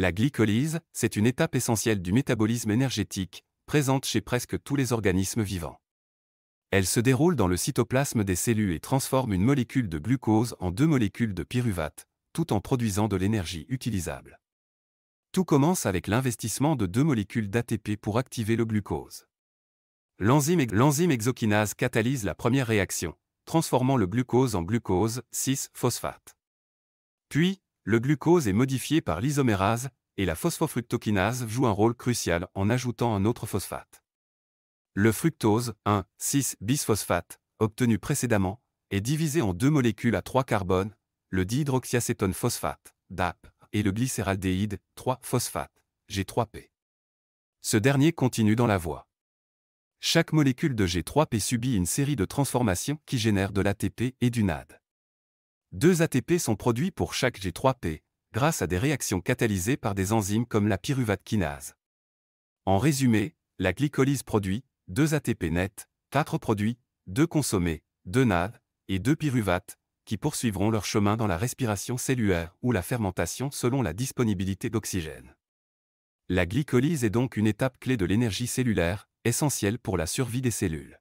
La glycolyse, c'est une étape essentielle du métabolisme énergétique, présente chez presque tous les organismes vivants. Elle se déroule dans le cytoplasme des cellules et transforme une molécule de glucose en deux molécules de pyruvate, tout en produisant de l'énergie utilisable. Tout commence avec l'investissement de deux molécules d'ATP pour activer le glucose. L'enzyme, exokinase catalyse la première réaction, transformant le glucose en glucose 6-phosphate. Puis, le glucose est modifié par l'isomérase, et la phosphofructokinase joue un rôle crucial en ajoutant un autre phosphate. Le fructose 1,6-bisphosphate, obtenu précédemment, est divisé en deux molécules à trois carbones, le dihydroxyacétone phosphate, DAP, et le glycéraldéhyde 3-phosphate, G3P. Ce dernier continue dans la voie. Chaque molécule de G3P subit une série de transformations qui génèrent de l'ATP et du NAD. Deux ATP sont produits pour chaque G3P, grâce à des réactions catalysées par des enzymes comme la pyruvate kinase. En résumé, la glycolyse produit 2 ATP nets, 4 produits, 2 consommés, 2 NAD et 2 pyruvates, qui poursuivront leur chemin dans la respiration cellulaire ou la fermentation selon la disponibilité d'oxygène. La glycolyse est donc une étape clé de l'énergie cellulaire, essentielle pour la survie des cellules.